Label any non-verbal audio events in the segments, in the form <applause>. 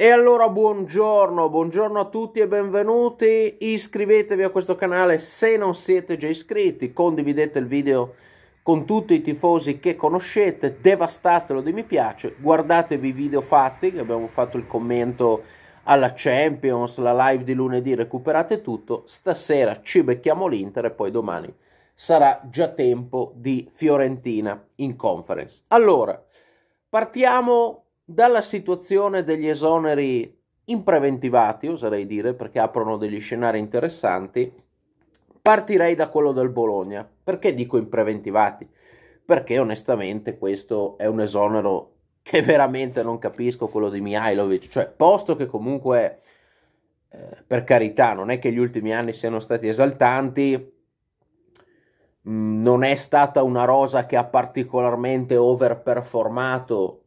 E allora buongiorno, buongiorno a tutti e benvenuti, iscrivetevi a questo canale se non siete già iscritti, condividete il video con tutti i tifosi che conoscete, devastatelo di mi piace, guardatevi i video fatti, che abbiamo fatto il commento alla Champions, la live di lunedì, recuperate tutto, stasera ci becchiamo l'Inter e poi domani sarà già tempo di Fiorentina in conference. Allora, partiamo dalla situazione degli esoneri impreventivati, oserei dire, perché aprono degli scenari interessanti, partirei da quello del Bologna. Perché dico impreventivati? Perché onestamente questo è un esonero che veramente non capisco, quello di Mihailovic, cioè posto che comunque, eh, per carità, non è che gli ultimi anni siano stati esaltanti, mm, non è stata una rosa che ha particolarmente overperformato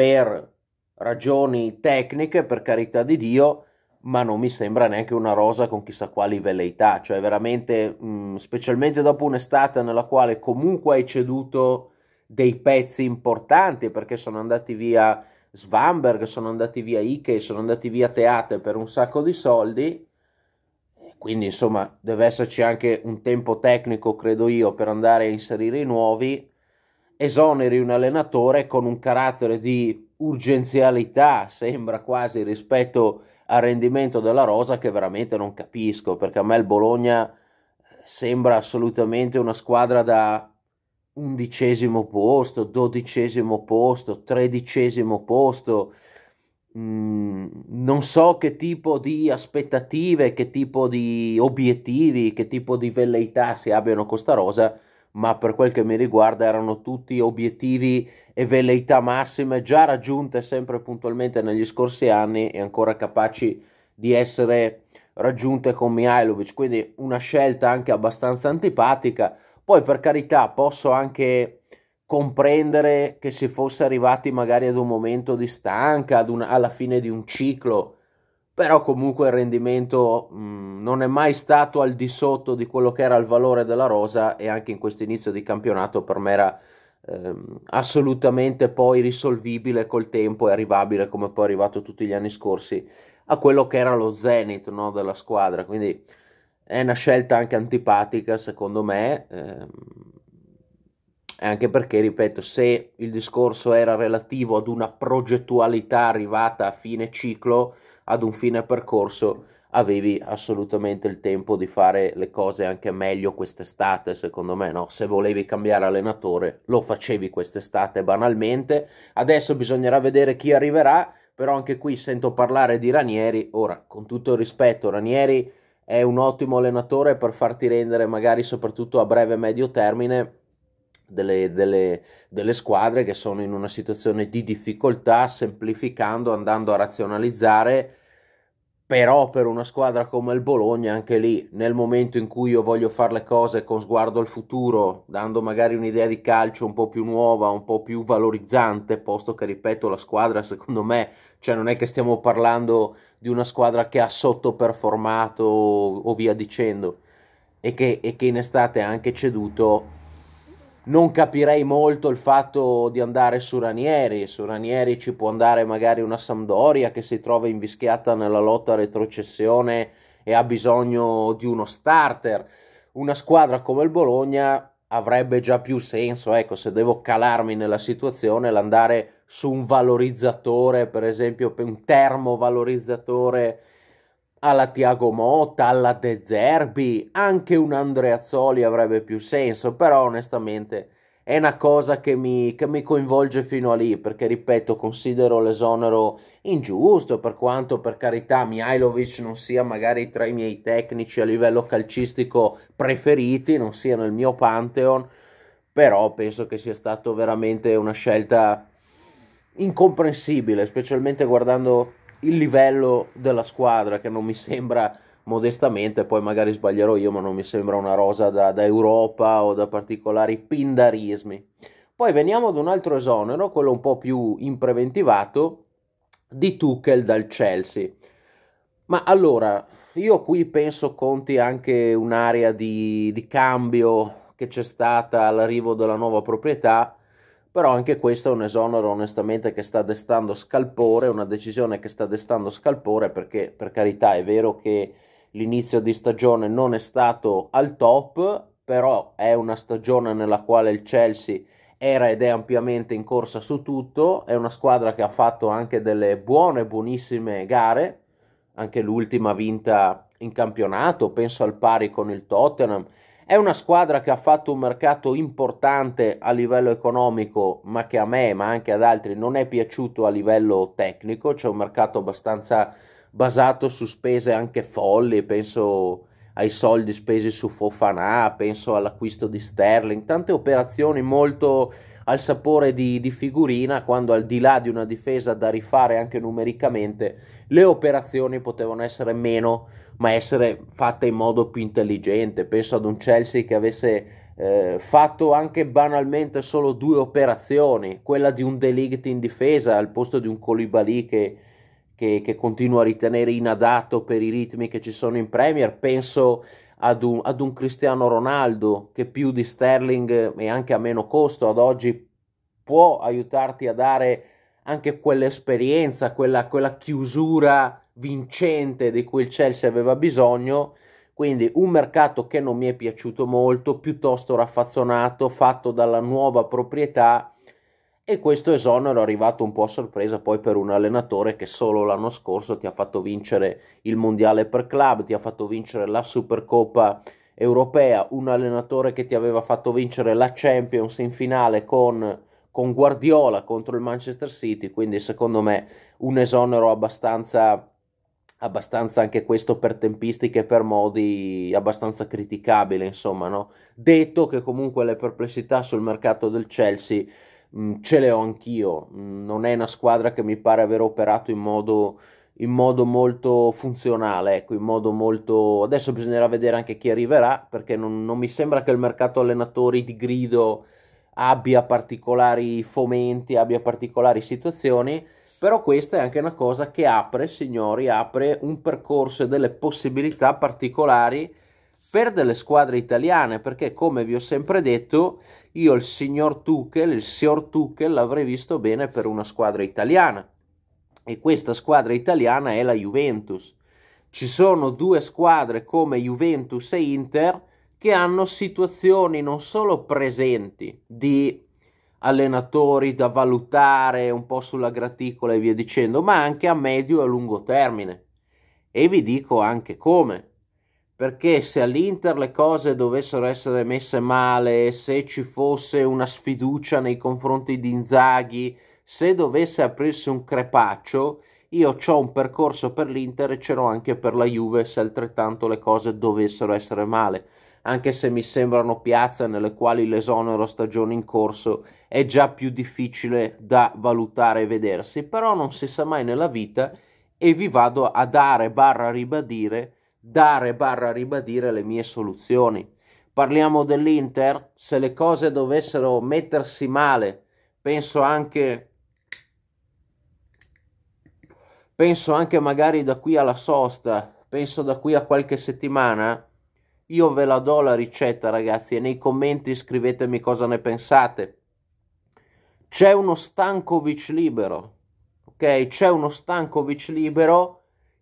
per ragioni tecniche, per carità di Dio, ma non mi sembra neanche una rosa con chissà quali velleità, cioè veramente, mh, mm, specialmente dopo un'estate nella quale comunque hai ceduto dei pezzi importanti perché sono andati via Svamberg, sono andati via Ike, sono andati via Teate per un sacco di soldi, quindi insomma deve esserci anche un tempo tecnico, credo io, per andare a inserire i nuovi esoneri un allenatore con un carattere di urgenzialità, sembra quasi rispetto al rendimento della rosa che veramente non capisco, perché a me il Bologna eh, sembra assolutamente una squadra da undicesimo posto, dodicesimo posto, tredicesimo posto. Mm, non so che tipo di aspettative, che tipo di obiettivi, che tipo di velleità si abbiano con questa rosa ma per quel che mi riguarda erano tutti obiettivi e veleità massime già raggiunte sempre puntualmente negli scorsi anni e ancora capaci di essere raggiunte con Mihailovic, quindi una scelta anche abbastanza antipatica. Poi per carità posso anche comprendere che si fosse arrivati magari ad un momento di stanca, ad un, alla fine di un ciclo, però comunque il rendimento mh, non è mai stato al di sotto di quello che era il valore della rosa e anche in questo inizio di campionato per me era ehm, assolutamente poi risolvibile col tempo e arrivabile come poi è arrivato tutti gli anni scorsi a quello che era lo zenith no, della squadra quindi è una scelta anche antipatica secondo me ehm, anche perché ripeto se il discorso era relativo ad una progettualità arrivata a fine ciclo ad un fine percorso avevi assolutamente il tempo di fare le cose anche meglio quest'estate, secondo me, no? Se volevi cambiare allenatore, lo facevi quest'estate banalmente. Adesso bisognerà vedere chi arriverà, però anche qui sento parlare di Ranieri. Ora, con tutto il rispetto, Ranieri è un ottimo allenatore per farti rendere magari soprattutto a breve e medio termine delle, delle, delle, squadre che sono in una situazione di difficoltà, semplificando, andando a razionalizzare però per una squadra come il Bologna, anche lì, nel momento in cui io voglio fare le cose con sguardo al futuro, dando magari un'idea di calcio un po' più nuova, un po' più valorizzante, posto che, ripeto, la squadra, secondo me, cioè non è che stiamo parlando di una squadra che ha sottoperformato o via dicendo, e che, e che in estate ha anche ceduto non capirei molto il fatto di andare su Ranieri. Su Ranieri ci può andare magari una Sampdoria che si trova invischiata nella lotta a retrocessione e ha bisogno di uno starter. Una squadra come il Bologna avrebbe già più senso, ecco, se devo calarmi nella situazione, l'andare su un valorizzatore, per esempio un termovalorizzatore alla Tiago Motta, alla De Zerbi, anche un Andreazzoli avrebbe più senso, però onestamente è una cosa che mi, che mi coinvolge fino a lì, perché ripeto, considero l'esonero ingiusto, per quanto per carità Mihailovic non sia magari tra i miei tecnici a livello calcistico preferiti, non sia nel mio pantheon, però penso che sia stata veramente una scelta incomprensibile, specialmente guardando il livello della squadra che non mi sembra modestamente, poi magari sbaglierò io, ma non mi sembra una rosa da, da Europa o da particolari pindarismi. Poi veniamo ad un altro esonero, quello un po' più impreventivato, di Tuchel dal Chelsea. Ma allora, io qui penso conti anche un'area di, di cambio che c'è stata all'arrivo della nuova proprietà però anche questo è un esonero onestamente che sta destando scalpore, una decisione che sta destando scalpore perché per carità è vero che l'inizio di stagione non è stato al top, però è una stagione nella quale il Chelsea era ed è ampiamente in corsa su tutto, è una squadra che ha fatto anche delle buone, buonissime gare, anche l'ultima vinta in campionato, penso al pari con il Tottenham è una squadra che ha fatto un mercato importante a livello economico, ma che a me, ma anche ad altri, non è piaciuto a livello tecnico. C'è un mercato abbastanza basato su spese anche folli, penso ai soldi spesi su Fofanà, penso all'acquisto di Sterling, tante operazioni molto al sapore di, di, figurina, quando al di là di una difesa da rifare anche numericamente, le operazioni potevano essere meno ma essere fatta in modo più intelligente. Penso ad un Chelsea che avesse eh, fatto anche banalmente solo due operazioni, quella di un Delict in difesa al posto di un Colibali che, che, che continua a ritenere inadatto per i ritmi che ci sono in Premier. Penso ad un, ad un Cristiano Ronaldo che più di Sterling e anche a meno costo ad oggi può aiutarti a dare anche quell'esperienza, quella, quella chiusura vincente di cui il Chelsea aveva bisogno. Quindi un mercato che non mi è piaciuto molto, piuttosto raffazzonato, fatto dalla nuova proprietà e questo esonero è arrivato un po' a sorpresa poi per un allenatore che solo l'anno scorso ti ha fatto vincere il mondiale per club, ti ha fatto vincere la Supercoppa europea, un allenatore che ti aveva fatto vincere la Champions in finale con, con Guardiola contro il Manchester City, quindi secondo me un esonero abbastanza abbastanza anche questo per tempistiche e per modi abbastanza criticabile, insomma, no? Detto che comunque le perplessità sul mercato del Chelsea mh, mm, ce le ho anch'io, mm, non è una squadra che mi pare aver operato in modo, in modo molto funzionale, ecco, in modo molto... Adesso bisognerà vedere anche chi arriverà, perché non, non mi sembra che il mercato allenatori di grido abbia particolari fomenti, abbia particolari situazioni, però questa è anche una cosa che apre, signori, apre un percorso e delle possibilità particolari per delle squadre italiane, perché come vi ho sempre detto, io il signor Tuchel, il signor Tuchel l'avrei visto bene per una squadra italiana. E questa squadra italiana è la Juventus. Ci sono due squadre come Juventus e Inter che hanno situazioni non solo presenti di allenatori da valutare un po' sulla graticola e via dicendo, ma anche a medio e a lungo termine. E vi dico anche come. Perché se all'Inter le cose dovessero essere messe male, se ci fosse una sfiducia nei confronti di Inzaghi, se dovesse aprirsi un crepaccio, io ho un percorso per l'Inter e ce l'ho anche per la Juve se altrettanto le cose dovessero essere male anche se mi sembrano piazze nelle quali l'esonero stagione in corso è già più difficile da valutare e vedersi, però non si sa mai nella vita e vi vado a dare barra ribadire, dare barra ribadire le mie soluzioni. Parliamo dell'Inter, se le cose dovessero mettersi male, penso anche penso anche magari da qui alla sosta, penso da qui a qualche settimana, io ve la do la ricetta, ragazzi, e nei commenti scrivetemi cosa ne pensate. C'è uno Stankovic libero, ok? C'è uno Stankovic libero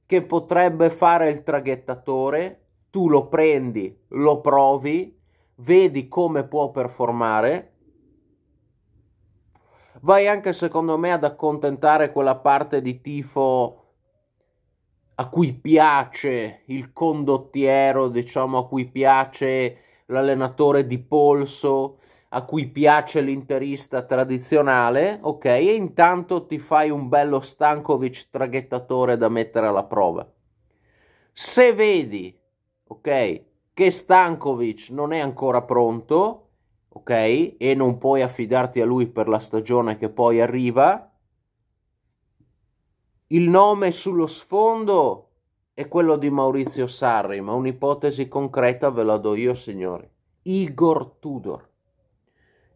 che potrebbe fare il traghettatore, tu lo prendi, lo provi, vedi come può performare. Vai anche secondo me ad accontentare quella parte di tifo a cui piace il condottiero, diciamo, a cui piace l'allenatore di polso, a cui piace l'interista tradizionale, ok? E intanto ti fai un bello Stankovic traghettatore da mettere alla prova. Se vedi, ok, che Stankovic non è ancora pronto, ok? E non puoi affidarti a lui per la stagione che poi arriva, il nome sullo sfondo è quello di Maurizio Sarri, ma un'ipotesi concreta ve la do io, signori. Igor Tudor.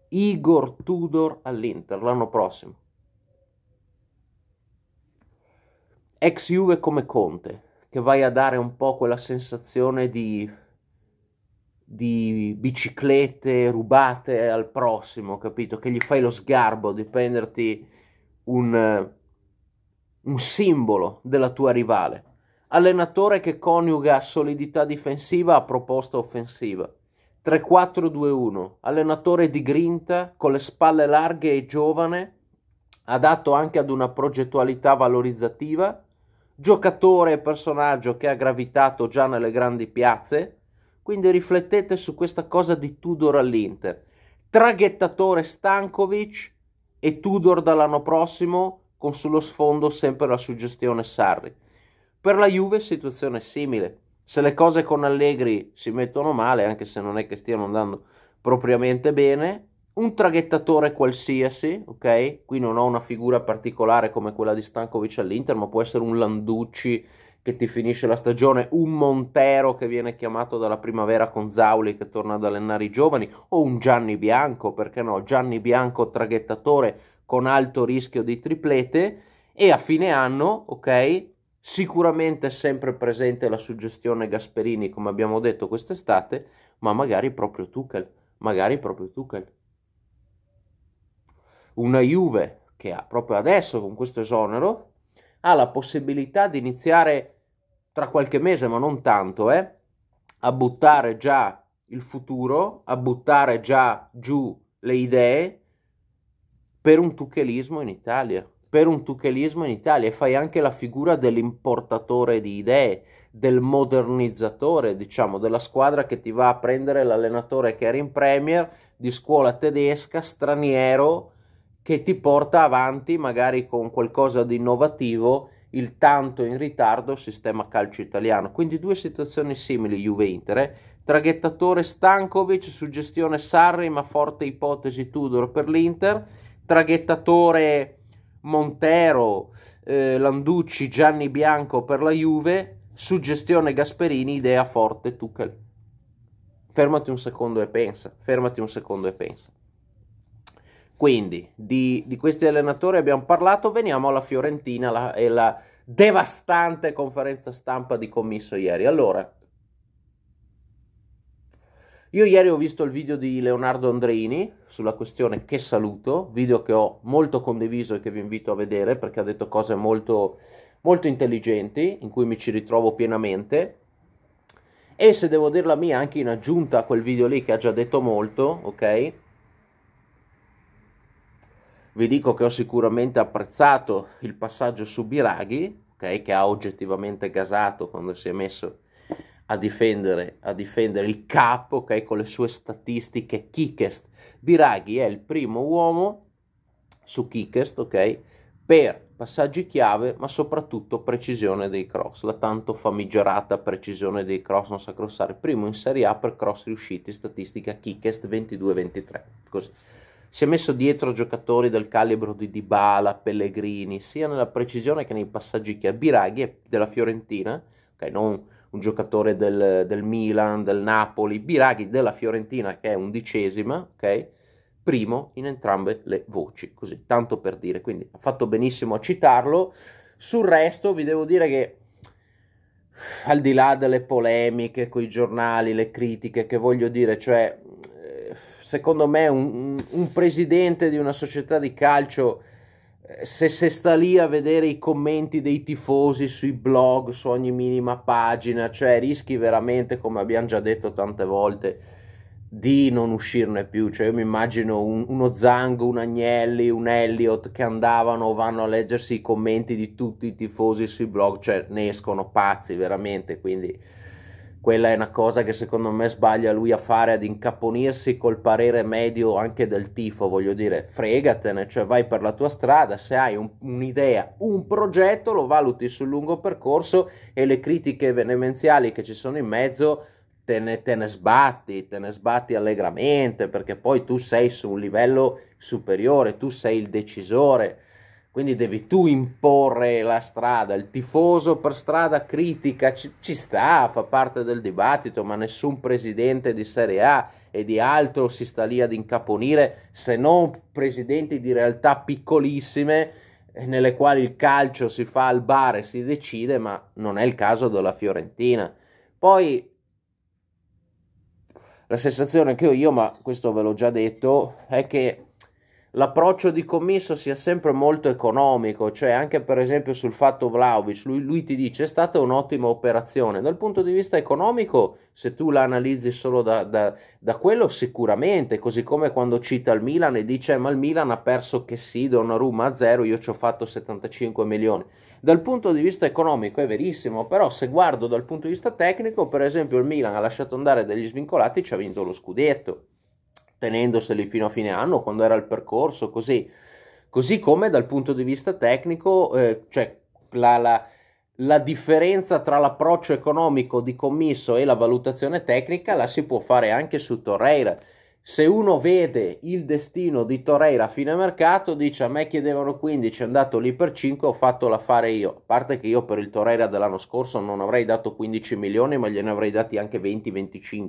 Igor Tudor all'Inter l'anno prossimo. Ex Juve come Conte, che vai a dare un po' quella sensazione di, di biciclette rubate al prossimo, capito? Che gli fai lo sgarbo di prenderti un un simbolo della tua rivale. Allenatore che coniuga solidità difensiva a proposta offensiva. 3-4-2-1, allenatore di grinta, con le spalle larghe e giovane, adatto anche ad una progettualità valorizzativa, giocatore e personaggio che ha gravitato già nelle grandi piazze, quindi riflettete su questa cosa di Tudor all'Inter. Traghettatore Stankovic e Tudor dall'anno prossimo con sullo sfondo sempre la suggestione Sarri. Per la Juve situazione simile. Se le cose con Allegri si mettono male, anche se non è che stiano andando propriamente bene, un traghettatore qualsiasi, ok? Qui non ho una figura particolare come quella di Stankovic all'Inter, ma può essere un Landucci che ti finisce la stagione, un Montero che viene chiamato dalla primavera con Zauli che torna ad allenare i giovani, o un Gianni Bianco, perché no? Gianni Bianco traghettatore con alto rischio di triplete e a fine anno, ok, sicuramente è sempre presente la suggestione Gasperini, come abbiamo detto quest'estate, ma magari proprio Tuchel, magari proprio Tuchel. Una Juve che ha proprio adesso con questo esonero ha la possibilità di iniziare tra qualche mese, ma non tanto, eh, a buttare già il futuro, a buttare già giù le idee, per un tuchelismo in Italia, per un tuchelismo in Italia e fai anche la figura dell'importatore di idee, del modernizzatore, diciamo, della squadra che ti va a prendere l'allenatore che era in Premier di scuola tedesca, straniero, che ti porta avanti magari con qualcosa di innovativo il tanto in ritardo sistema calcio italiano. Quindi due situazioni simili Juve-Inter, eh? traghettatore Stankovic, suggestione Sarri ma forte ipotesi Tudor per l'Inter traghettatore Montero, eh, Landucci, Gianni Bianco per la Juve, suggestione Gasperini, idea forte Tuchel. Fermati un secondo e pensa, fermati un secondo e pensa. Quindi di, di questi allenatori abbiamo parlato, veniamo alla Fiorentina la, e la devastante conferenza stampa di commisso ieri. Allora, io ieri ho visto il video di Leonardo Andreini sulla questione che saluto, video che ho molto condiviso e che vi invito a vedere perché ha detto cose molto, molto intelligenti in cui mi ci ritrovo pienamente. E se devo dirla mia anche in aggiunta a quel video lì che ha già detto molto, ok? Vi dico che ho sicuramente apprezzato il passaggio su Biraghi, ok? Che ha oggettivamente gasato quando si è messo a difendere, a difendere il capo okay, con le sue statistiche kickest. Biraghi è il primo uomo su kickest okay, per passaggi chiave ma soprattutto precisione dei cross, la tanto famigerata precisione dei cross non sa crossare, primo in Serie A per cross riusciti, statistica kickest 22-23, così. Si è messo dietro giocatori del calibro di Dybala, Pellegrini, sia nella precisione che nei passaggi chiave. Biraghi è della Fiorentina, okay, non un giocatore del, del Milan, del Napoli, Biraghi della Fiorentina che è undicesima, ok? Primo in entrambe le voci, così tanto per dire, quindi ha fatto benissimo a citarlo. Sul resto vi devo dire che al di là delle polemiche con i giornali, le critiche che voglio dire, cioè eh, secondo me un, un presidente di una società di calcio se, se sta lì a vedere i commenti dei tifosi sui blog su ogni minima pagina, cioè rischi veramente, come abbiamo già detto tante volte, di non uscirne più. Cioè, io mi immagino un, uno Zango, un Agnelli, un Elliot che andavano o vanno a leggersi i commenti di tutti i tifosi sui blog, cioè ne escono pazzi veramente. Quindi quella è una cosa che secondo me sbaglia lui a fare, ad incapponirsi col parere medio anche del tifo, voglio dire, fregatene, cioè vai per la tua strada, se hai un, un'idea, un progetto, lo valuti sul lungo percorso e le critiche venemenziali che ci sono in mezzo te ne, te ne sbatti, te ne sbatti allegramente, perché poi tu sei su un livello superiore, tu sei il decisore quindi devi tu imporre la strada, il tifoso per strada critica ci, ci sta, fa parte del dibattito, ma nessun presidente di Serie A e di altro si sta lì ad incaponire se non presidenti di realtà piccolissime eh, nelle quali il calcio si fa al bar e si decide, ma non è il caso della Fiorentina. Poi la sensazione che ho io, ma questo ve l'ho già detto, è che l'approccio di commisso sia sempre molto economico, cioè anche per esempio sul fatto Vlaovic, lui, lui, ti dice è stata un'ottima operazione. Dal punto di vista economico, se tu la analizzi solo da, da, da quello, sicuramente, così come quando cita il Milan e dice eh, ma il Milan ha perso che sì, Donnarumma a zero, io ci ho fatto 75 milioni. Dal punto di vista economico è verissimo, però se guardo dal punto di vista tecnico, per esempio il Milan ha lasciato andare degli svincolati, e ci ha vinto lo scudetto tenendoseli fino a fine anno quando era il percorso, così. Così come dal punto di vista tecnico, eh, cioè la, la, la, differenza tra l'approccio economico di commisso e la valutazione tecnica la si può fare anche su Torreira. Se uno vede il destino di Torreira a fine mercato, dice a me chiedevano 15, è andato lì per 5, ho fatto l'affare io. A parte che io per il Torreira dell'anno scorso non avrei dato 15 milioni, ma gliene avrei dati anche 20-25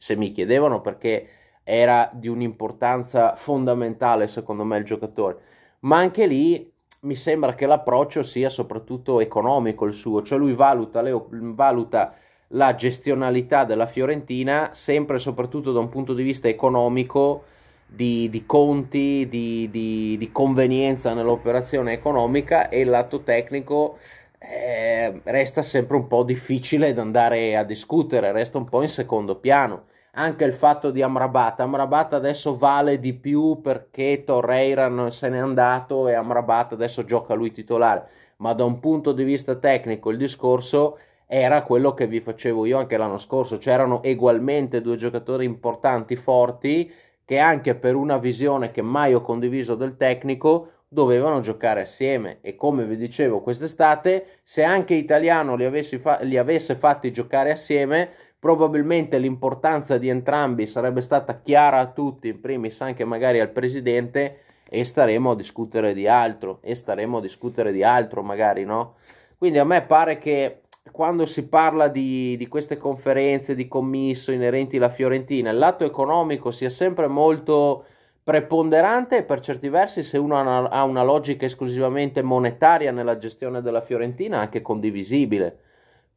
se mi chiedevano perché era di un'importanza fondamentale secondo me il giocatore, ma anche lì mi sembra che l'approccio sia soprattutto economico il suo, cioè lui valuta, Leo, valuta la gestionalità della Fiorentina sempre e soprattutto da un punto di vista economico, di, di conti, di, di, di, convenienza nell'operazione economica e il lato tecnico eh, resta sempre un po' difficile da andare a discutere, resta un po' in secondo piano anche il fatto di Amrabat. Amrabat adesso vale di più perché Torreira non se n'è andato e Amrabat adesso gioca lui titolare. Ma da un punto di vista tecnico il discorso era quello che vi facevo io anche l'anno scorso. C'erano ugualmente due giocatori importanti, forti, che anche per una visione che mai ho condiviso del tecnico dovevano giocare assieme e come vi dicevo quest'estate se anche Italiano li, fa- li avesse fatti giocare assieme Probabilmente l'importanza di entrambi sarebbe stata chiara a tutti, in primis anche magari al presidente, e staremo a discutere di altro, e staremo a discutere di altro magari, no? Quindi a me pare che quando si parla di, di queste conferenze di commisso inerenti alla Fiorentina, il lato economico sia sempre molto preponderante per certi versi se uno ha una, ha una logica esclusivamente monetaria nella gestione della Fiorentina, anche condivisibile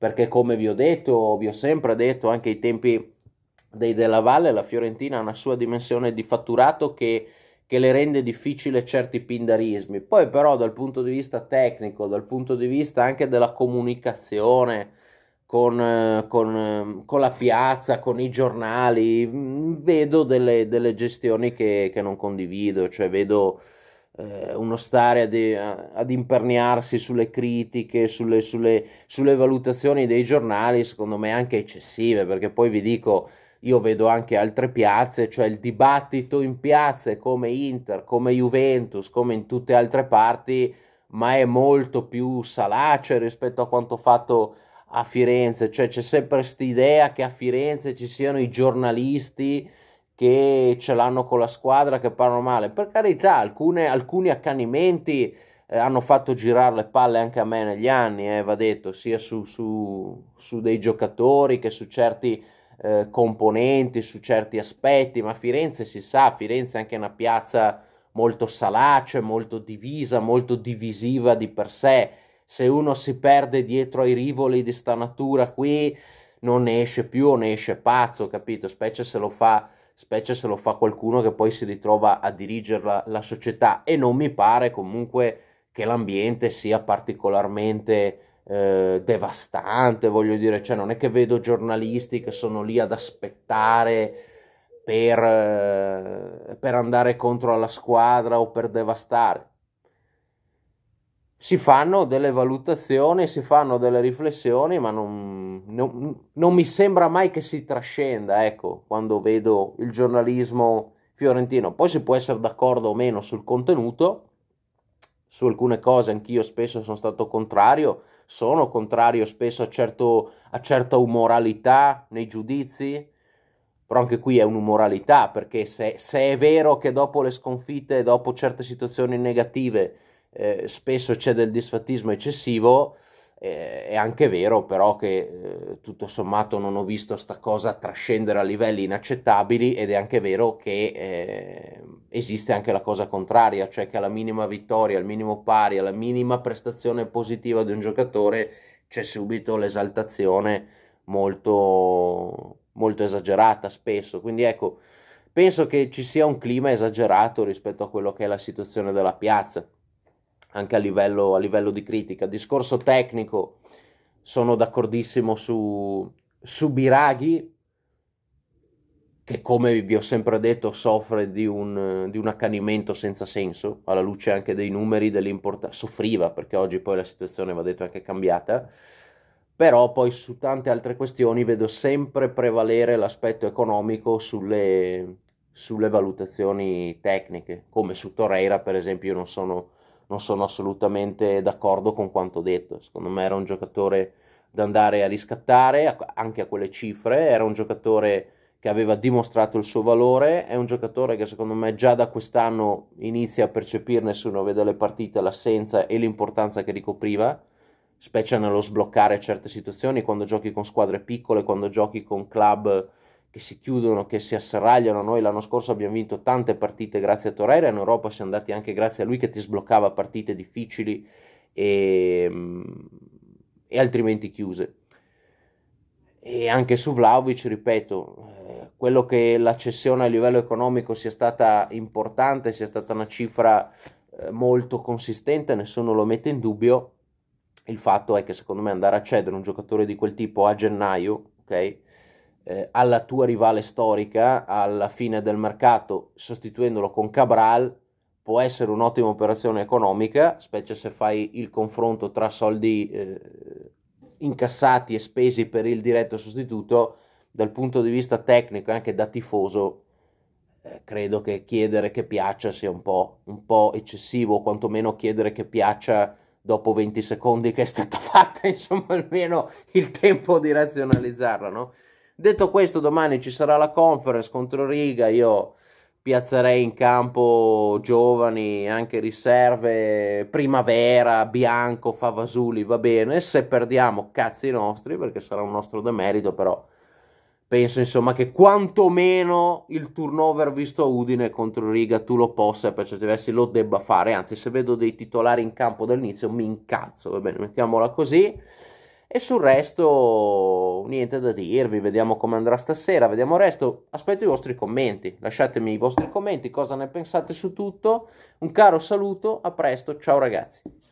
perché come vi ho detto, vi ho sempre detto anche ai tempi dei della Valle, la Fiorentina ha una sua dimensione di fatturato che, che le rende difficile certi pindarismi. Poi però dal punto di vista tecnico, dal punto di vista anche della comunicazione, con, con, con, la piazza, con i giornali, mm, vedo delle, delle gestioni che, che non condivido, cioè vedo eh, uno stare ad, eh, ad, imperniarsi sulle critiche, sulle, sulle, sulle valutazioni dei giornali, secondo me anche eccessive, perché poi vi dico, io vedo anche altre piazze, cioè il dibattito in piazze come Inter, come Juventus, come in tutte altre parti, ma è molto più salace rispetto a quanto fatto a Firenze, cioè c'è sempre questa idea che a Firenze ci siano i giornalisti che ce l'hanno con la squadra, che parlano male. Per carità, alcune, alcuni accanimenti eh, hanno fatto girare le palle anche a me negli anni, eh, va detto, sia su, su, su, dei giocatori che su certi eh, componenti, su certi aspetti, ma Firenze si sa, Firenze è anche una piazza molto salace, molto divisa, molto divisiva di per sé. Se uno si perde dietro ai rivoli di sta natura qui, non ne esce più o ne esce pazzo, capito? Specie se lo fa specie se lo fa qualcuno che poi si ritrova a dirigere la, la società e non mi pare comunque che l'ambiente sia particolarmente eh, devastante, voglio dire, cioè non è che vedo giornalisti che sono lì ad aspettare per, eh, per andare contro la squadra o per devastare si fanno delle valutazioni, si fanno delle riflessioni, ma non, non, non, mi sembra mai che si trascenda, ecco, quando vedo il giornalismo fiorentino. Poi si può essere d'accordo o meno sul contenuto, su alcune cose anch'io spesso sono stato contrario, sono contrario spesso a, certo, a certa umoralità nei giudizi, però anche qui è un'umoralità, perché se, se è vero che dopo le sconfitte, dopo certe situazioni negative, eh, spesso c'è del disfattismo eccessivo, eh, è anche vero però che eh, tutto sommato non ho visto sta cosa trascendere a livelli inaccettabili ed è anche vero che eh, esiste anche la cosa contraria, cioè che alla minima vittoria, al minimo pari, alla minima prestazione positiva di un giocatore c'è subito l'esaltazione molto, molto esagerata spesso, quindi ecco penso che ci sia un clima esagerato rispetto a quello che è la situazione della piazza anche a livello, a livello di critica. Discorso tecnico, sono d'accordissimo su, su Biraghi, che come vi ho sempre detto soffre di un, di un accanimento senza senso, alla luce anche dei numeri, dell'importanza, soffriva perché oggi poi la situazione va detto anche è cambiata, però poi su tante altre questioni vedo sempre prevalere l'aspetto economico sulle, sulle valutazioni tecniche, come su Torreira per esempio io non sono non sono assolutamente d'accordo con quanto detto. Secondo me era un giocatore da andare a riscattare anche a quelle cifre, era un giocatore che aveva dimostrato il suo valore, è un giocatore che secondo me già da quest'anno inizia a percepirne se uno vede le partite l'assenza e l'importanza che ricopriva, specie nello sbloccare certe situazioni quando giochi con squadre piccole, quando giochi con club che si chiudono, che si asseragliano. Noi l'anno scorso abbiamo vinto tante partite grazie a Torreira, in Europa siamo andati anche grazie a lui che ti sbloccava partite difficili e, e altrimenti chiuse. E anche su Vlaovic, ripeto, eh, quello che l'accessione a livello economico sia stata importante, sia stata una cifra eh, molto consistente, nessuno lo mette in dubbio. Il fatto è che secondo me andare a cedere un giocatore di quel tipo a gennaio, ok? eh, alla tua rivale storica alla fine del mercato sostituendolo con Cabral può essere un'ottima operazione economica, specie se fai il confronto tra soldi eh, incassati e spesi per il diretto sostituto, dal punto di vista tecnico e anche da tifoso eh, credo che chiedere che piaccia sia un po', un po' eccessivo, o quantomeno chiedere che piaccia dopo 20 secondi che è stata <laughs> fatta, insomma almeno il tempo di razionalizzarla, no? Detto questo, domani ci sarà la conference contro Riga. Io piazzerei in campo giovani, anche riserve, primavera, bianco, favasuli, va bene. Se perdiamo, cazzi nostri, perché sarà un nostro demerito, però penso insomma che quantomeno il turnover visto a Udine contro Riga tu lo possa per certi versi lo debba fare, anzi se vedo dei titolari in campo dall'inizio mi incazzo, va bene, mettiamola così. E sul resto niente da dirvi, vediamo come andrà stasera, vediamo il resto, aspetto i vostri commenti, lasciatemi i vostri commenti, cosa ne pensate su tutto, un caro saluto, a presto, ciao ragazzi.